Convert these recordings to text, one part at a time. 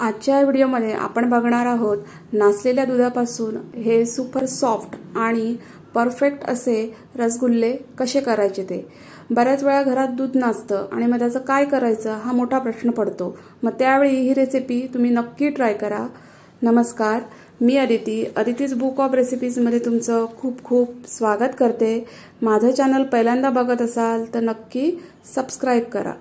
आजच्या व्हिडिओमध्ये आपण बघणार आहोत नाचलेल्या दुधापासून हे सुपर सॉफ्ट आणि परफेक्ट असे रसगुल्ले कसे करायचे ते बऱ्याच वेळा घरात दूध नाचतं आणि मग त्याचं काय करायचं हा मोठा प्रश्न पडतो मग त्यावेळी ही रेसिपी तुम्ही नक्की ट्राय करा नमस्कार मी अदिती अदितीज बुक ऑफ रेसिपीजमध्ये तुमचं खूप खूप स्वागत करते माझं चॅनल पहिल्यांदा बघत असाल तर नक्की सबस्क्राईब करा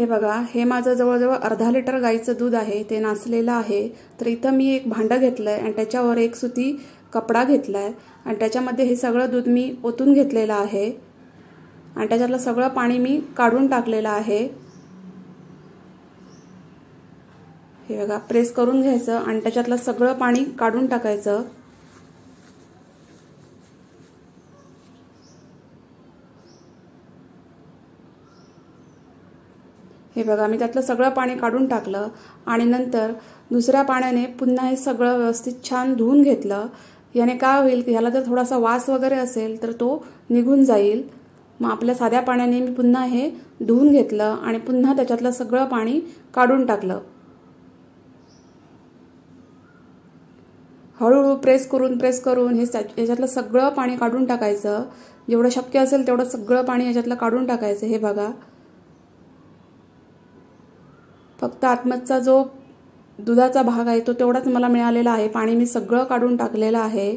हे बघा हे माझं जवळजवळ अर्धा लिटर गाईचं दूध आहे ते नाचलेलं आहे तर इथं मी एक भांडं घेतलं आहे आणि त्याच्यावर एक सुती कपडा घेतला आहे आणि त्याच्यामध्ये हे सगळं दूध मी ओतून घेतलेलं आहे आणि त्याच्यातलं सगळं पाणी मी काढून टाकलेलं आहे हे बघा प्रेस करून घ्यायचं आणि त्याच्यातलं सगळं पाणी काढून टाकायचं हे बघा मी त्यातलं सगळं पाणी काढून टाकलं आणि नंतर दुसऱ्या पाण्याने पुन्हा हे सगळं व्यवस्थित छान धुवून घेतलं याने काय होईल की ह्याला जर थोडासा वास वगैरे असेल तर तो निघून जाईल मग आपल्या साध्या पाण्याने मी पुन्हा हे धुवून घेतलं आणि पुन्हा त्याच्यातलं सगळं पाणी काढून टाकलं हळूहळू प्रेस करून प्रेस करून हे याच्यातलं सगळं पाणी काढून टाकायचं जेवढं शक्य असेल तेवढं सगळं पाणी याच्यातलं काढून टाकायचं हे बघा फक्त आतमधचा जो दुधाचा भाग आहे तो तेवढाच मला मिळालेला आहे पाणी मी सगळं काढून टाकलेलं आहे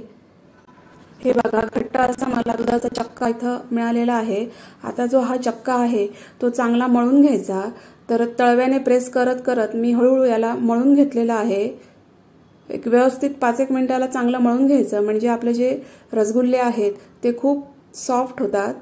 हे बघा घट्ट असा मला दुधाचा चक्का इथं मिळालेला आहे आता जो हा चक्का आहे तो चांगला मळून घ्यायचा तर तळव्याने प्रेस करत करत मी हळूहळू याला मळून घेतलेला आहे एक व्यवस्थित पाच एक मिनिटाला चांगलं मळून घ्यायचं म्हणजे आपले जे रसगुल्ले आहेत ते खूप सॉफ्ट होतात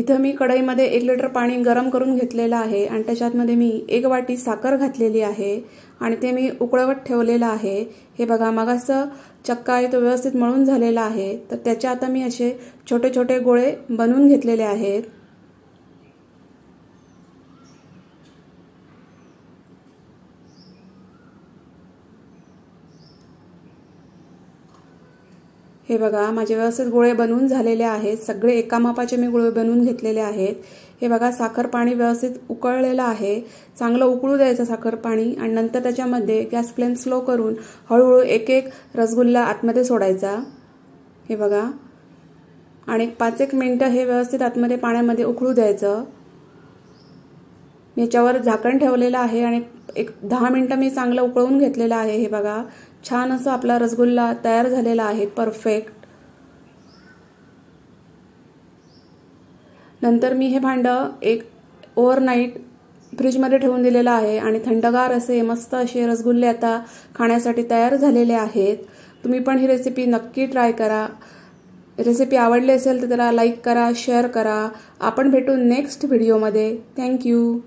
इथं मी कढईमध्ये एक लिटर पाणी गरम करून घेतलेलं आहे आणि त्याच्यातमध्ये मी एक वाटी साखर घातलेली आहे आणि ते मी उकळवत ठेवलेलं आहे हे बघा मागासं चक्का आहे तो व्यवस्थित मळून झालेला आहे तर त्याच्या आता मी असे छोटे छोटे गोळे बनवून घेतलेले आहेत हे बघा माझे व्यवस्थित गोळे बनवून झालेले आहेत सगळे एका मापाचे मी गोळे बनवून घेतलेले आहेत हे बघा साखर पाणी व्यवस्थित उकळलेलं आहे चांगलं उकळू द्यायचं साखर पाणी आणि नंतर त्याच्यामध्ये गॅस फ्लेम स्लो करून हळूहळू एक एक रसगुल्ला आतमध्ये सोडायचा हे बघा आणि पाच एक मिनटं हे व्यवस्थित आतमध्ये पाण्यामध्ये उकळू द्यायचं याच्यावर झाकण ठेवलेलं आहे आणि एक दहा मिनटं मी चांगलं उकळून घेतलेलं आहे हे बघा छान असा आपला रसगुल्ला तयार झालेला आहे परफेक्ट नंतर मी हे भांडं एक ओव्हरनाईट फ्रीजमध्ये ठेवून दिलेलं आहे आणि थंडगार असे मस्त असे रसगुल्ले आता खाण्यासाठी तयार झालेले आहेत तुम्ही पण ही रेसिपी नक्की ट्राय करा रेसिपी आवडली असेल तर त्याला लाईक करा शेअर करा आपण भेटू नेक्स्ट व्हिडिओमध्ये थँक्यू